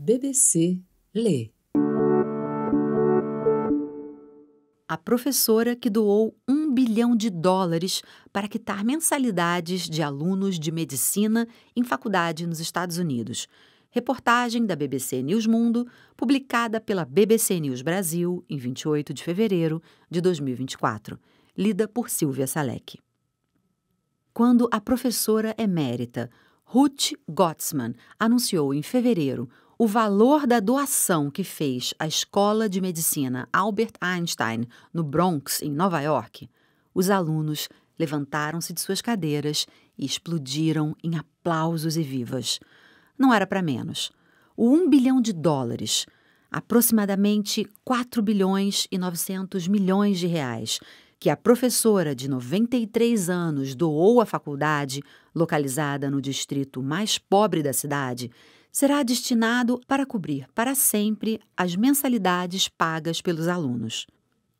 BBC Lê. A professora que doou um bilhão de dólares para quitar mensalidades de alunos de medicina em faculdade nos Estados Unidos. Reportagem da BBC News Mundo, publicada pela BBC News Brasil em 28 de fevereiro de 2024, lida por Silvia Salek. Quando a professora emérita Ruth Gottsman anunciou em fevereiro o valor da doação que fez a Escola de Medicina Albert Einstein no Bronx, em Nova York, os alunos levantaram-se de suas cadeiras e explodiram em aplausos e vivas. Não era para menos. O 1 bilhão de dólares, aproximadamente 4 bilhões e 900 milhões de reais, que a professora de 93 anos doou à faculdade, localizada no distrito mais pobre da cidade, será destinado para cobrir para sempre as mensalidades pagas pelos alunos.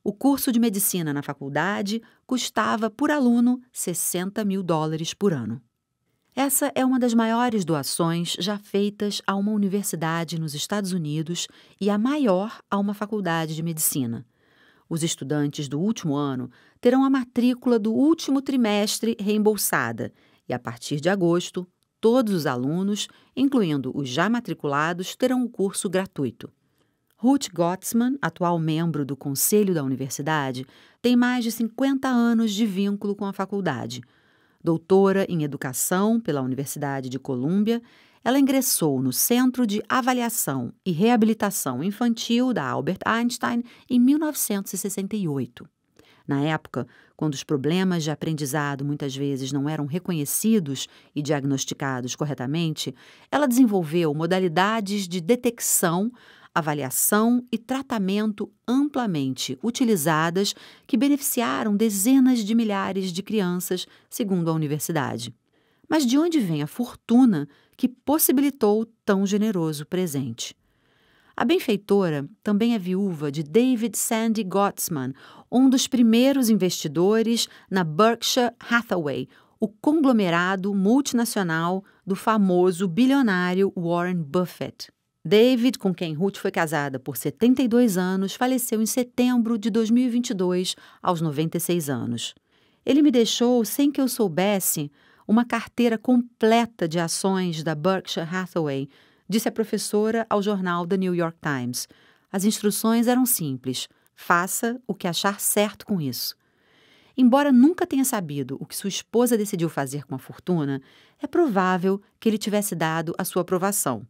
O curso de medicina na faculdade custava por aluno 60 mil dólares por ano. Essa é uma das maiores doações já feitas a uma universidade nos Estados Unidos e a maior a uma faculdade de medicina. Os estudantes do último ano terão a matrícula do último trimestre reembolsada e, a partir de agosto, Todos os alunos, incluindo os já matriculados, terão o um curso gratuito. Ruth Gottsman, atual membro do Conselho da Universidade, tem mais de 50 anos de vínculo com a faculdade. Doutora em Educação pela Universidade de Colômbia, ela ingressou no Centro de Avaliação e Reabilitação Infantil da Albert Einstein em 1968. Na época, quando os problemas de aprendizado muitas vezes não eram reconhecidos e diagnosticados corretamente, ela desenvolveu modalidades de detecção, avaliação e tratamento amplamente utilizadas que beneficiaram dezenas de milhares de crianças, segundo a universidade. Mas de onde vem a fortuna que possibilitou tão generoso presente? A benfeitora também é viúva de David Sandy Gottsman, um dos primeiros investidores na Berkshire Hathaway, o conglomerado multinacional do famoso bilionário Warren Buffett. David, com quem Ruth foi casada por 72 anos, faleceu em setembro de 2022, aos 96 anos. Ele me deixou, sem que eu soubesse, uma carteira completa de ações da Berkshire Hathaway, disse a professora ao jornal The New York Times. As instruções eram simples: faça o que achar certo com isso. Embora nunca tenha sabido o que sua esposa decidiu fazer com a fortuna, é provável que ele tivesse dado a sua aprovação.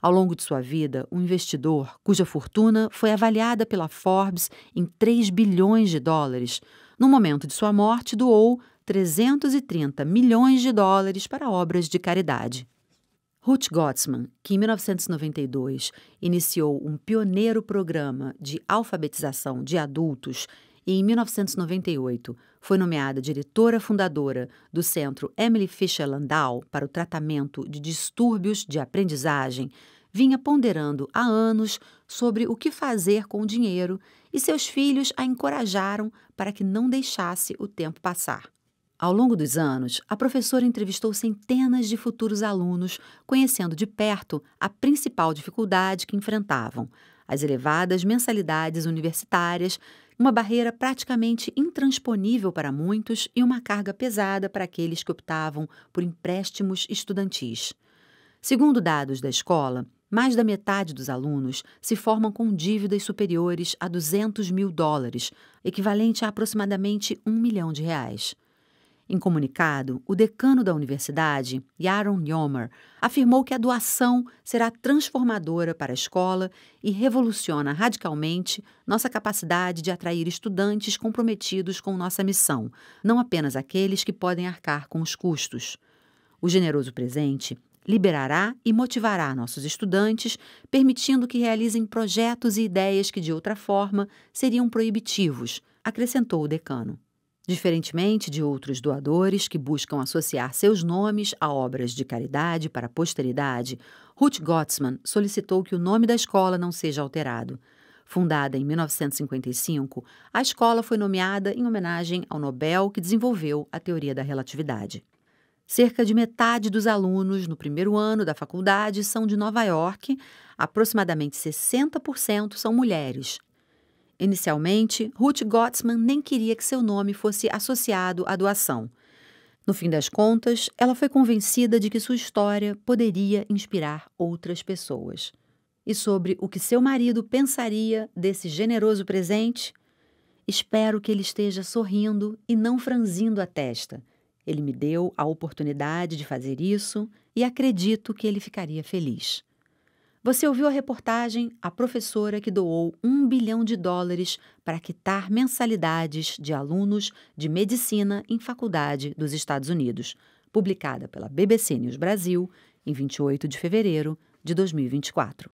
Ao longo de sua vida, um investidor cuja fortuna foi avaliada pela Forbes em 3 bilhões de dólares, no momento de sua morte doou 330 milhões de dólares para obras de caridade. Ruth Gottsman, que em 1992 iniciou um pioneiro programa de alfabetização de adultos e em 1998 foi nomeada diretora fundadora do Centro Emily Fisher Landau para o tratamento de distúrbios de aprendizagem, vinha ponderando há anos sobre o que fazer com o dinheiro e seus filhos a encorajaram para que não deixasse o tempo passar. Ao longo dos anos, a professora entrevistou centenas de futuros alunos, conhecendo de perto a principal dificuldade que enfrentavam: as elevadas mensalidades universitárias, uma barreira praticamente intransponível para muitos e uma carga pesada para aqueles que optavam por empréstimos estudantis. Segundo dados da escola, mais da metade dos alunos se formam com dívidas superiores a 200 mil dólares, equivalente a aproximadamente um milhão de reais. Em comunicado, o decano da universidade, Yaron Yomer, afirmou que a doação será transformadora para a escola e revoluciona radicalmente nossa capacidade de atrair estudantes comprometidos com nossa missão, não apenas aqueles que podem arcar com os custos. O generoso presente liberará e motivará nossos estudantes, permitindo que realizem projetos e ideias que, de outra forma, seriam proibitivos, acrescentou o decano. Diferentemente de outros doadores que buscam associar seus nomes a obras de caridade para a posteridade, Ruth Gottsman solicitou que o nome da escola não seja alterado. Fundada em 1955, a escola foi nomeada em homenagem ao Nobel que desenvolveu a teoria da relatividade. Cerca de metade dos alunos no primeiro ano da faculdade são de Nova York, aproximadamente 60% são mulheres, Inicialmente, Ruth Gottsman nem queria que seu nome fosse associado à doação. No fim das contas, ela foi convencida de que sua história poderia inspirar outras pessoas. E sobre o que seu marido pensaria desse generoso presente? Espero que ele esteja sorrindo e não franzindo a testa. Ele me deu a oportunidade de fazer isso e acredito que ele ficaria feliz. Você ouviu a reportagem A Professora que doou um bilhão de dólares para quitar mensalidades de alunos de medicina em faculdade dos Estados Unidos, publicada pela BBC News Brasil em 28 de fevereiro de 2024.